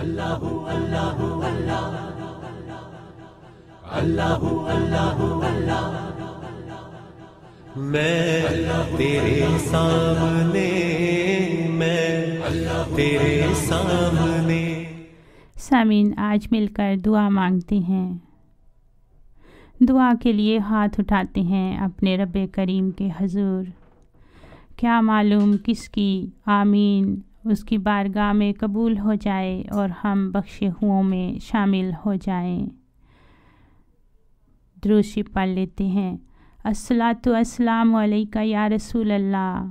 अल्लाह अल्लाह अल्लाह अल्लाह अल्लाह अल्लाह मैं तेरे सामने मैं तेरे सामने सामीन आज मिलकर दुआ मांगते हैं दुआ के लिए हाथ उठाते हैं अपने रब करीम के हजूर क्या मालूम किसकी आमीन उसकी बारगाह में कबूल हो जाए और हम बख्शे हुओं में शामिल हो जाएं। द्रूशी पढ़ लेते हैं असलातम का या रसूल अल्लाह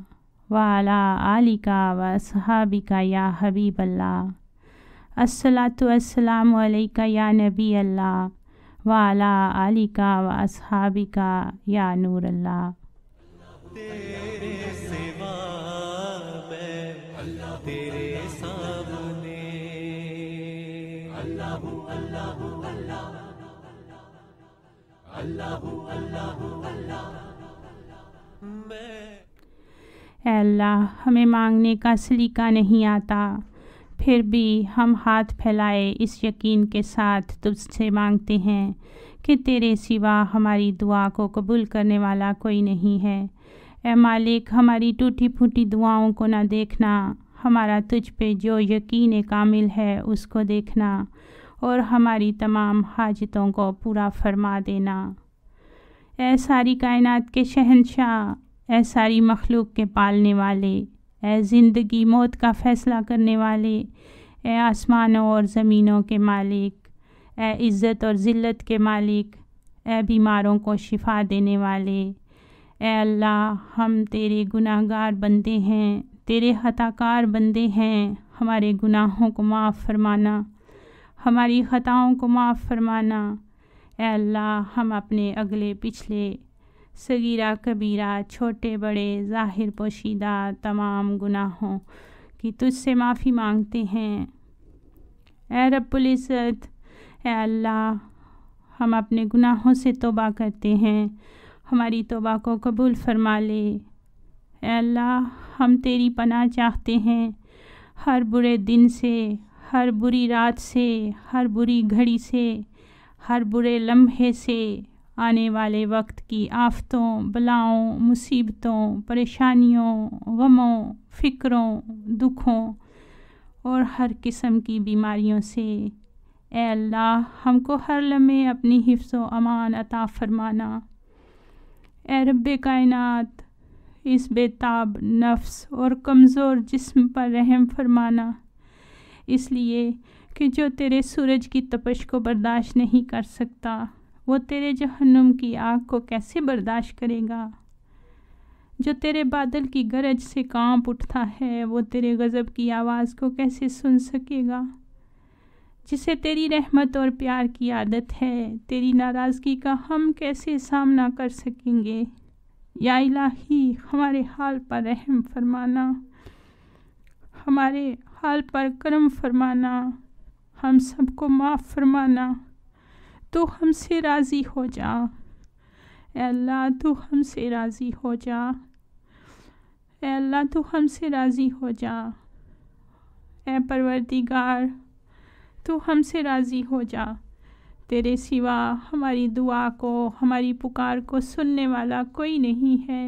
वाला आली का व सहाबी का या हबीब अल्लाह असलातम या नबी अल्लाह वाला आली का व असहाबी का या नूर अल्लाह तेरे सामने अल्लाह अल्लाह अल्लाह अल्लाह अल्लाह अल्लाह मैं अल्लाह हमें मांगने का सलीका नहीं आता फिर भी हम हाथ फैलाए इस यकीन के साथ तुझसे मांगते हैं कि तेरे सिवा हमारी दुआ को कबूल करने वाला कोई नहीं है ए मालिक हमारी टूटी फूटी दुआओं को ना देखना हमारा तुझ पे जो यकीन कामिल है उसको देखना और हमारी तमाम हाजतों को पूरा फरमा देना ए सारी कायनात के शहनशाह ए सारी मखलूक के पालने वाले ए ज़िंदगी मौत का फ़ैसला करने वाले ए आसमानों और ज़मीनों के मालिक ए इज़्ज़त और ज़िल्लत के मालिक ए बीमारों को शिफा देने वाले ए अल्लाह हम तेरे गुनाहगार बनते हैं तेरे हताकार बंदे हैं हमारे गुनाहों को माफ़ फरमाना हमारी ख़ताओं को माफ़ फरमाना ए अल्लाह हम अपने अगले पिछले सगीरा कबीरा छोटे बड़े ज़ाहिर पोशीदा तमाम गुनाहों की तुझसे माफ़ी मांगते हैं रब पुलिस ए अल्लाह हम अपने गुनाहों से तोबा करते हैं हमारी तोबा को कबूल फरमा ले अल्लाह हम तेरी पनाह चाहते हैं हर बुरे दिन से हर बुरी रात से हर बुरी घड़ी से हर बुरे लम्हे से आने वाले वक्त की आफतों बलाओं मुसीबतों परेशानियों गमों फ़िक्रों दुखों और हर किस्म की बीमारियों से ए अल्लाह हमको हर लम्हे अपनी हिफ्स अमान अता फ़रमाना ए रब कायनात इस बेताब नफ्स और कमज़ोर जिस्म पर रहम फरमाना इसलिए कि जो तेरे सूरज की तपश को बर्दाश्त नहीं कर सकता वो तेरे जहन्नुम की आग को कैसे बर्दाश्त करेगा जो तेरे बादल की गरज से कांप उठता है वो तेरे गज़ब की आवाज़ को कैसे सुन सकेगा जिसे तेरी रहमत और प्यार की आदत है तेरी नाराज़गी का हम कैसे सामना कर सकेंगे या इलाही हमारे हाल पर रहम फरमाना हमारे हाल पर करम फरमाना हम सबको माफ़ फरमाना तो हमसे राज़ी हो जा अल्लाह तो हमसे राज़ी हो जा अल्लाह तो हमसे राज़ी हो जा ए परवरदिगार तो हमसे राज़ी हो जा तेरे सिवा हमारी दुआ को हमारी पुकार को सुनने वाला कोई नहीं है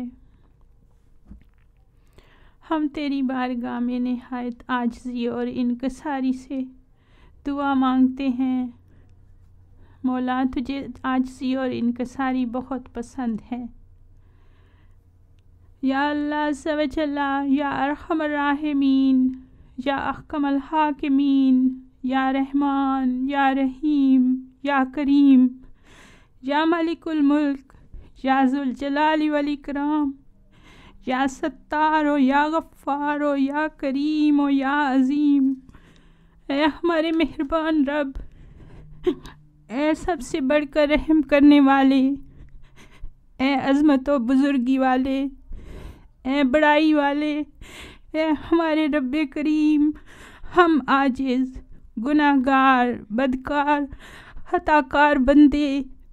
हम तेरी बारगाह में नहायत आजजी और इनकसारी से दुआ मांगते हैं मौला तुझे आजजी और इनकसारी बहुत पसंद है या अल्लाह सवचल्ला या अरहम राहमीन या अहकम हाकिमीन या रहमान या रहीम या करीम या मलिकुल मुल्क या वली कराम या सत्तार हो या गफ़ार हो या करीम हो या अज़ीम ए हमारे मेहरबान रब ए सबसे बढ़कर रहम करने वाले ए अज़मत व बुज़ुर्गी वाले ए बड़ाई वाले ए हमारे रब करीम हम आजिज़ गुनागार बदकार हताकार बंदे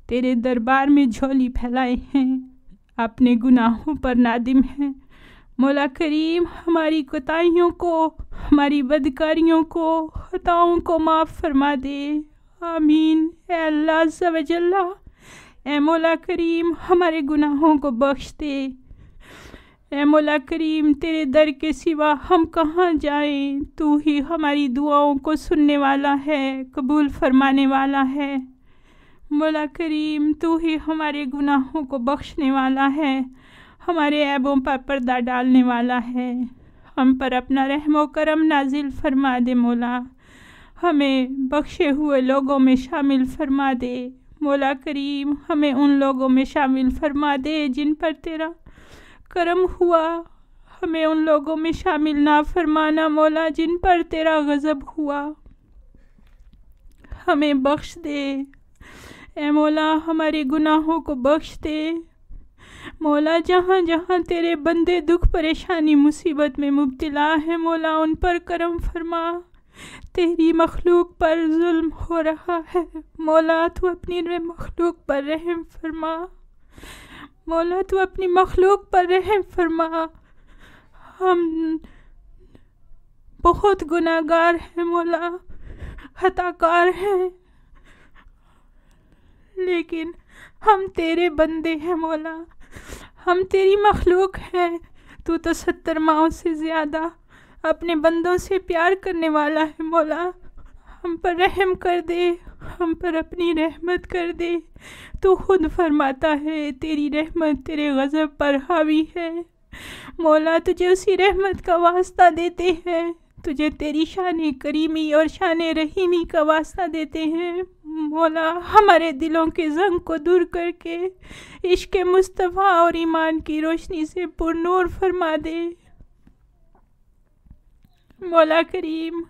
तेरे दरबार में झोली फैलाए हैं अपने गुनाहों पर नादिम हैं मौला करीम हमारी कोताहियों को हमारी बदकारियों को खताओं को माफ़ फरमा दे आमीन ए अल्लाह सवजल्ला ए मौला करीम हमारे गुनाहों को बख्श दे ए मौला करीम तेरे दर के सिवा हम कहाँ जाएं तू ही हमारी दुआओं को सुनने वाला है कबूल फरमाने वाला है मौला करीम तू ही हमारे गुनाहों को बख्शने वाला है हमारे ऐबों पर पर्दा डालने वाला है हम पर अपना रहम करम नाजिल फरमा दे मौला हमें बख्शे हुए लोगों में शामिल फरमा दे मौला करीम हमें उन लोगों में शामिल फरमा दे जिन पर तेरा करम हुआ हमें उन लोगों में शामिल ना फरमाना मौला जिन पर तेरा गज़ब हुआ हमें बख्श दे ए मौला हमारे गुनाहों को बख्श दे मौला जहाँ जहाँ तेरे बंदे दुख परेशानी मुसीबत में मुबतला है मौला उन पर करम फरमा तेरी मखलूक पर जुल्म हो रहा है मौला तू अपनी मखलूक पर रहम फरमा मौला तू अपनी मखलूक पर रहम फरमा हम बहुत गुनागार हैं मौला हताकार हैं लेकिन हम तेरे बंदे हैं मौला हम तेरी मखलूक हैं तू तो सत्तर माओ से ज़्यादा अपने बंदों से प्यार करने वाला है मौला हम पर रहम कर दे हम पर अपनी रहमत कर दे तो खुद फरमाता है तेरी रहमत तेरे गज़ब पर हावी है मौला तुझे उसी रहमत का वास्ता देते हैं तुझे तेरी शान करीमी और शान रहीमी का वास्ता देते हैं मौला हमारे दिलों के जंग को दूर करके इश्क मुस्तफ़ा और ईमान की रोशनी से पुरनूर फरमा दे मौला करीम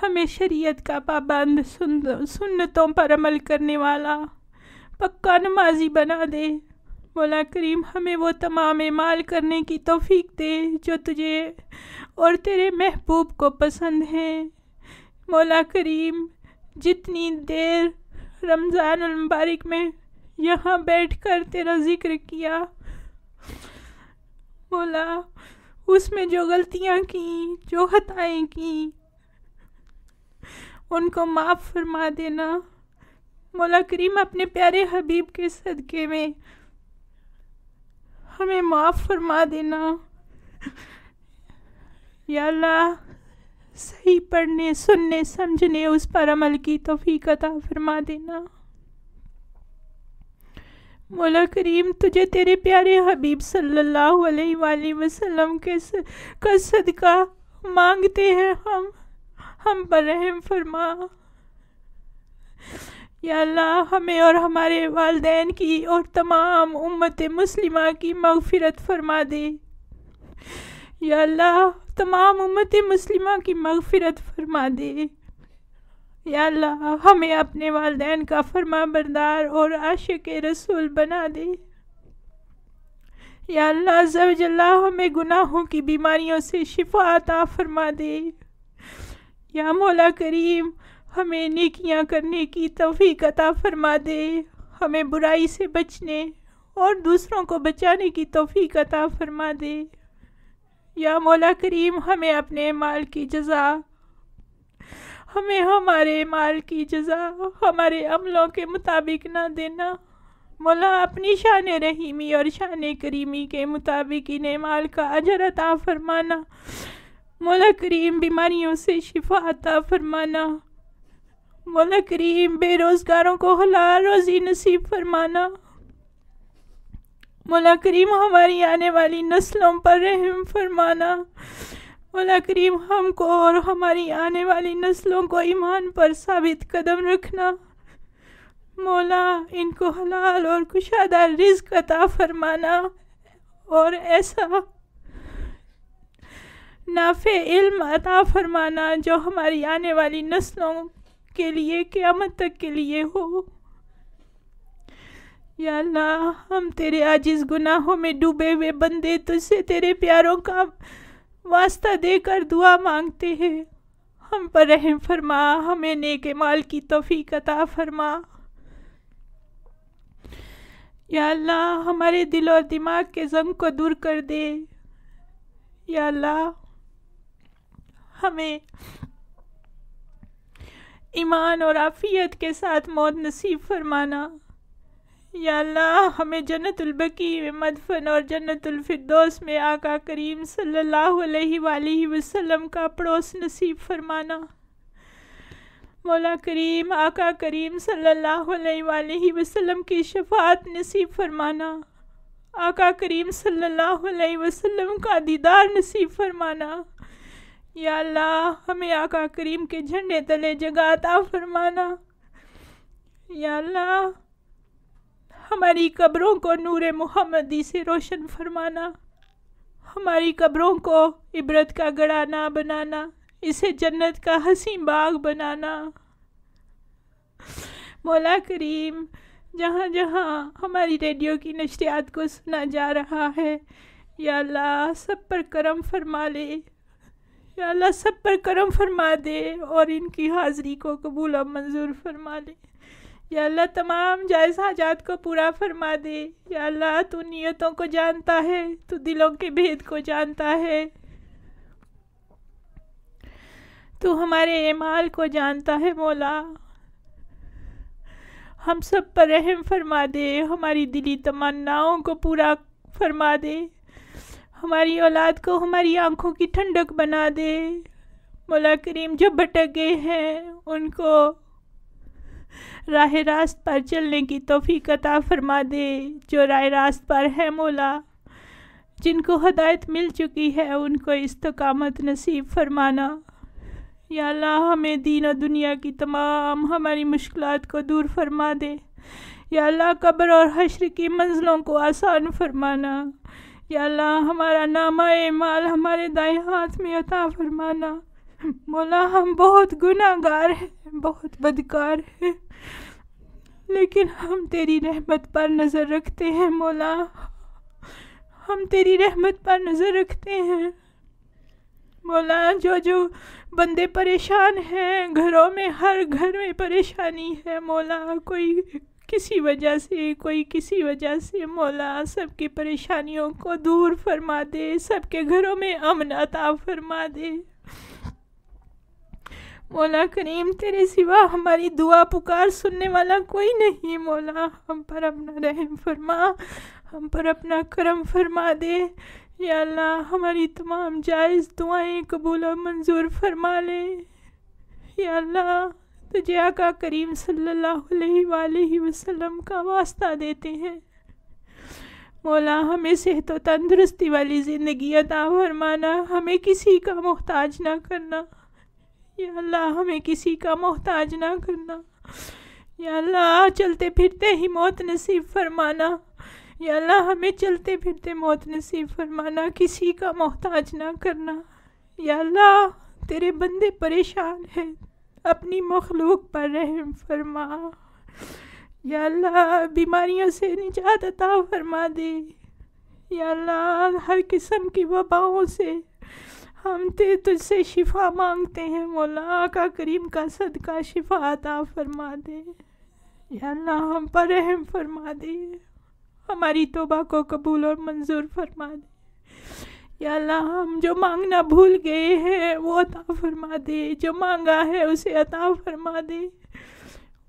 हमें शरीयत का पाबंद सुन सुन्नतों पर अमल करने वाला पक्का नमाजी बना दे मौला करीम हमें वो तमाम माल करने की तोफ़ीक दे जो तुझे और तेरे महबूब को पसंद हैं मौला करीम जितनी देर रमज़ान मुबारक में यहाँ बैठ कर तेरा ज़िक्र किया मौला उसमें जो गलतियाँ की जो हताएँ की उनको माफ़ फरमा देना मौला करीम अपने प्यारे हबीब के सदक़े में हमें माफ़ फरमा देना या अल्लाह सही पढ़ने सुनने समझने उस पर अमल की तोफ़ीक अता फरमा देना मौला करीम तुझे तेरे प्यारे हबीब सल्लल्लाहु अलैहि वसल्लम के का सदका मांगते हैं हम हम पर रहम फरमा या अल्लाह हमें और हमारे वालदेन की और तमाम उम्मत मुसलिमा की मगफरत फरमा दे या अल्लाह तमाम उम्मत मुसलिमा की मगफरत फरमा दे या अल्लाह हमें अपने वालदेन का फरमा बरदार और आशिक रसूल बना दे या अल्लाह जल्ला हमें गुनाहों की बीमारियों से शिफा अता फरमा दे या मौला करीम हमें नेकियां करने की तोफ़ी अता फरमा दे हमें बुराई से बचने और दूसरों को बचाने की तोफ़ी अता फरमा दे या मौला करीम हमें अपने माल की जजा हमें हमारे माल की जजा हमारे अमलों के मुताबिक ना देना मौला अपनी शान रहीमी और शान करीमी के मुताबिक इन्हें माल का अजर अता फरमाना मौला करीम बीमारियों से शिफा अता फरमाना मौला करीम बेरोज़गारों को हलाल रोज़ी नसीब फरमाना मौला करीम हमारी आने वाली नस्लों पर रहम फरमाना मौला करीम हमको और हमारी आने वाली नस्लों को ईमान पर साबित कदम रखना मौला इनको हलाल और कुशादा रिज्क अता फरमाना और ऐसा नाफ़ इल्म अता फरमाना जो हमारी आने वाली नस्लों के लिए क़्यामत तक के लिए हो या अल्लाह हम तेरे आजिज़ गुनाहों में डूबे हुए बंदे तुझसे तेरे प्यारों का वास्ता देकर दुआ मांगते हैं हम पर रहम फरमा हमें नेक माल की तोफ़ी अता फरमा या अल्लाह हमारे दिल और दिमाग के जंग को दूर कर दे या अल्लाह हमें ईमान और आफियत के साथ मौत नसीब फरमाना या अल्लाह हमें जन्नतुलबकी में मदफन और जन्नतुल्फिरदौस में आका करीम सल्लल्लाहु अलैहि वसल्लम का पड़ोस नसीब फरमाना मौला करीम आका करीम सल्लल्लाहु अलैहि वसल्लम की शफात नसीब फरमाना आका करीम सल्लल्लाहु अलैहि वसल्लम का दीदार नसीब फरमाना या अल्लाह हमें आका करीम के झंडे तले जगाता फरमाना या अल्लाह हमारी कब्रों को नूर मोहम्मदी से रोशन फरमाना हमारी कब्रों को इबरत का गड़ा ना बनाना इसे जन्नत का हसी बाग बनाना मौला करीम जहाँ जहाँ हमारी रेडियो की नशरियात को सुना जा रहा है या अल्लाह सब पर करम फरमा ले अल्लाह सब पर करम फरमा दे और इनकी हाज़री को कबूल और मंजूर फरमा ले या अल्लाह तमाम जायज़ हाजात को पूरा फरमा दे या अल्लाह तू नीयतों को जानता है तू दिलों के भेद को जानता है तू हमारे एमाल को जानता है मौला हम सब पर रहम फरमा दे हमारी दिली तमन्नाओं को पूरा फरमा दे हमारी औलाद को हमारी आंखों की ठंडक बना दे मौला करीम जो भटक गए हैं उनको राह रास्त पर चलने की तोफ़ी कता फरमा दे जो राह रास्त पर है मौला जिनको हदायत मिल चुकी है उनको इस्तकामत नसीब फरमाना या अल्लाह हमें दीन और दुनिया की तमाम हमारी मुश्किल को दूर फरमा दे या अल्लाह कब्र और हशर की मंजिलों को आसान फरमाना या अल्लाह हमारा नामा माल हमारे दाएं हाथ में अता फरमाना मौला हम बहुत गुनागार हैं बहुत बदकार हैं लेकिन हम तेरी रहमत पर नज़र रखते हैं मौला हम तेरी रहमत पर नज़र रखते हैं मौला जो जो बंदे परेशान हैं घरों में हर घर में परेशानी है मौला कोई किसी वजह से कोई किसी वजह से मौला सबकी परेशानियों को दूर फरमा दे सबके घरों में अमन अता फरमा दे मौला करीम तेरे सिवा हमारी दुआ पुकार सुनने वाला कोई नहीं मौला हम पर अपना रहम फरमा हम पर अपना करम फरमा दे या अल्लाह हमारी तमाम जायज़ दुआएं कबूल और मंजूर फरमा ले या अल्लाह तो जया का करीम सल्लल्लाहु वसल्लम का वास्ता देते हैं मौला हमें सेहत व तंदरुस्ती वाली ज़िंदगी अदा फरमाना हमें किसी का मोहताज ना करना या अल्लाह हमें किसी का मोहताज ना करना या अल्लाह चलते फिरते ही मौत नसीब फरमाना या अल्लाह हमें चलते फिरते मौत नसीब फरमाना किसी का मोहताज ना करना या अल्लाह तेरे बंदे परेशान हैं अपनी मखलूक पर रहम फरमा या अल्लाह बीमारियों से निजात अता फरमा दे या अल्लाह हर किस्म की वबाओं से हम ते तुझसे शिफा मांगते हैं मौला का करीम का सदका शिफा अता फरमा दे या अल्लाह हम पर रहम फरमा दे हमारी तोबा को कबूल और मंजूर फरमा दे या अल्लाह हम जो मांगना भूल गए हैं वो अता फरमा दे जो मांगा है उसे अता फरमा दे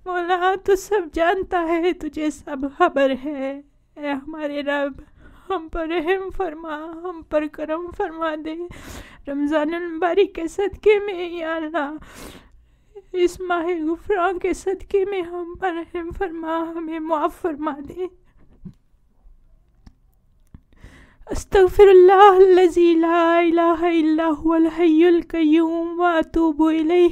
मौला तो सब जानता है तुझे सब खबर है ए हमारे रब हम पर रहम फरमा हम पर करम फरमा दे रमज़ानबारी के सदक़े में या अल्लाह इस माह गुफरान के सदक़े में हम पर रहम फरमा हमें मुआफ़ फरमा दे أستغفر الله الذي لا إله إلا هو الحي القيوم وأتوب إليه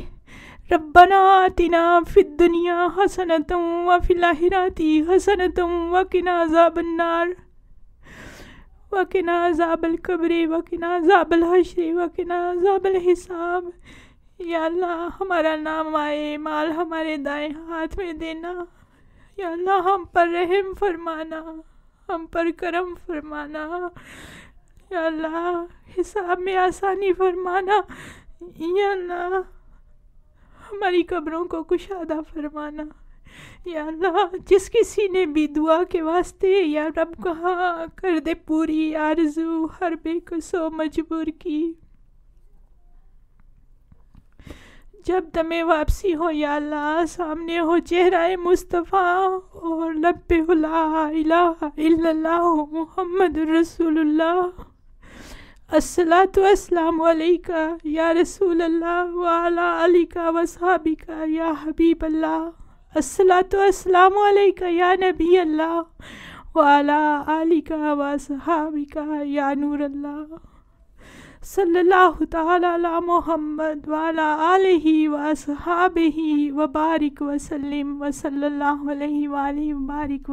ربنا آتنا في الدنيا حسنة وفي الآخرة حسنة وقنا عذاب النار وقنا عذاب القبر وقنا عذاب الحشر وقنا عذاب الحساب या अल्लाह हमारा नाम आए माल हमारे दाएं हाथ में देना या अल्लाह हम पर रहम फरमाना हम पर करम फरमाना या अल्लाह हिसाब में आसानी फरमाना या अल्लाह हमारी कब्रों को कुशादा फरमाना या अल्लाह जिस किसी ने भी दुआ के वास्ते या रब कहा कर दे पूरी आरजू हर बेकसो मजबूर की जब दमे वापसी हो या अल्लाह सामने हो चेहराए मुस्तफ़ा और लब्बे मोहम्मद रसूलुल्लाह असला तो या रसूल अल्लाह वाला का वसाबिका या हबीब अल्लाह असला या नबी अल्लाह वाला अली का या नूर अल्लाह सल्लल्लाहु ताला मोहम्मद वाला आलही व व बारिक वसलम व सल्लल्लाहु अलैहि वालि बारिक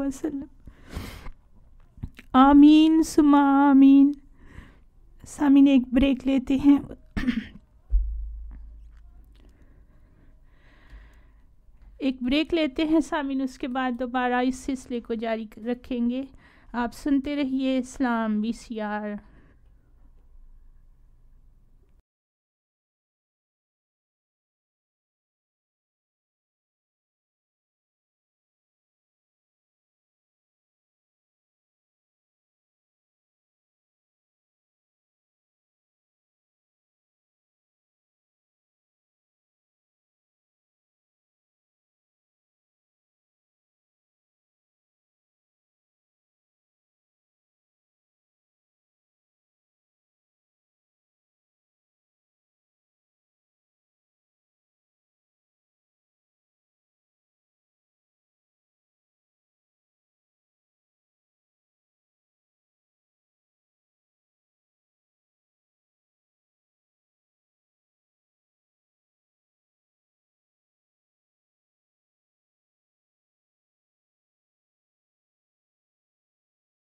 आमीन सुमा आमीन सामीन एक ब्रेक लेते हैं एक ब्रेक लेते हैं सामीन उसके बाद दोबारा इस सिलसिले को जारी रखेंगे आप सुनते रहिए इस्लाम बी सी आर